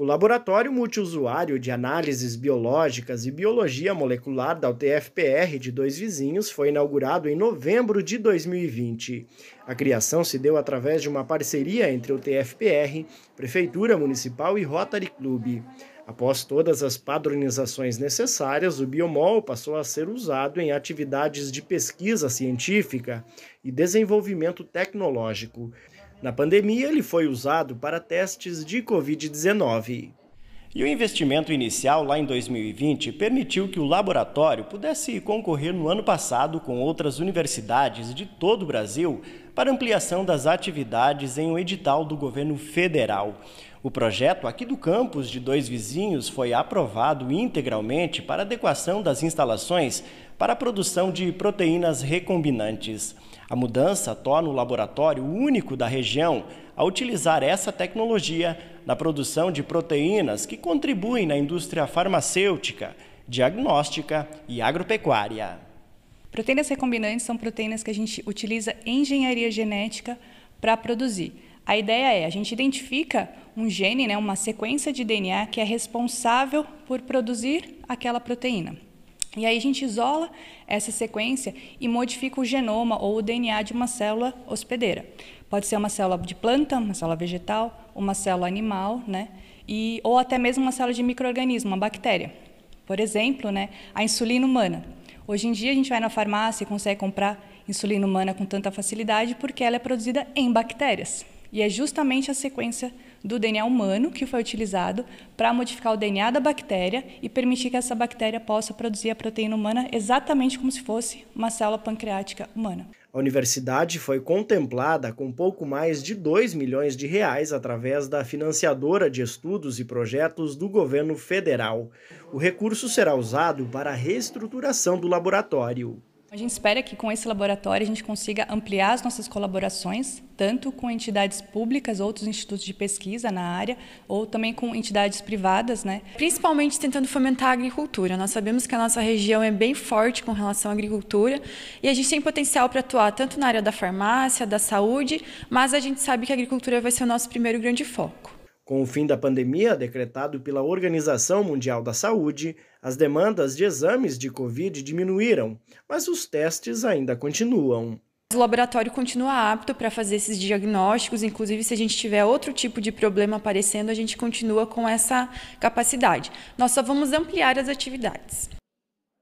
O Laboratório Multiusuário de Análises Biológicas e Biologia Molecular da UTFPR de Dois Vizinhos foi inaugurado em novembro de 2020. A criação se deu através de uma parceria entre UTFPR, Prefeitura Municipal e Rotary Clube. Após todas as padronizações necessárias, o biomol passou a ser usado em atividades de pesquisa científica e desenvolvimento tecnológico. Na pandemia, ele foi usado para testes de Covid-19. E o investimento inicial lá em 2020 permitiu que o laboratório pudesse concorrer no ano passado com outras universidades de todo o Brasil para ampliação das atividades em um edital do governo federal. O projeto aqui do campus de Dois Vizinhos foi aprovado integralmente para adequação das instalações para a produção de proteínas recombinantes. A mudança torna o laboratório único da região a utilizar essa tecnologia na produção de proteínas que contribuem na indústria farmacêutica, diagnóstica e agropecuária. Proteínas recombinantes são proteínas que a gente utiliza em engenharia genética para produzir. A ideia é a gente identifica um gene, né, uma sequência de DNA que é responsável por produzir aquela proteína. E aí a gente isola essa sequência e modifica o genoma ou o DNA de uma célula hospedeira. Pode ser uma célula de planta, uma célula vegetal, uma célula animal, né? E, ou até mesmo uma célula de microorganismo, uma bactéria. Por exemplo, né, a insulina humana. Hoje em dia a gente vai na farmácia e consegue comprar insulina humana com tanta facilidade porque ela é produzida em bactérias. E é justamente a sequência do DNA humano que foi utilizado para modificar o DNA da bactéria e permitir que essa bactéria possa produzir a proteína humana exatamente como se fosse uma célula pancreática humana. A universidade foi contemplada com pouco mais de 2 milhões de reais através da financiadora de estudos e projetos do governo federal. O recurso será usado para a reestruturação do laboratório. A gente espera que com esse laboratório a gente consiga ampliar as nossas colaborações, tanto com entidades públicas, outros institutos de pesquisa na área, ou também com entidades privadas, né? Principalmente tentando fomentar a agricultura. Nós sabemos que a nossa região é bem forte com relação à agricultura e a gente tem potencial para atuar tanto na área da farmácia, da saúde, mas a gente sabe que a agricultura vai ser o nosso primeiro grande foco. Com o fim da pandemia decretado pela Organização Mundial da Saúde, as demandas de exames de Covid diminuíram, mas os testes ainda continuam. O laboratório continua apto para fazer esses diagnósticos, inclusive se a gente tiver outro tipo de problema aparecendo, a gente continua com essa capacidade. Nós só vamos ampliar as atividades.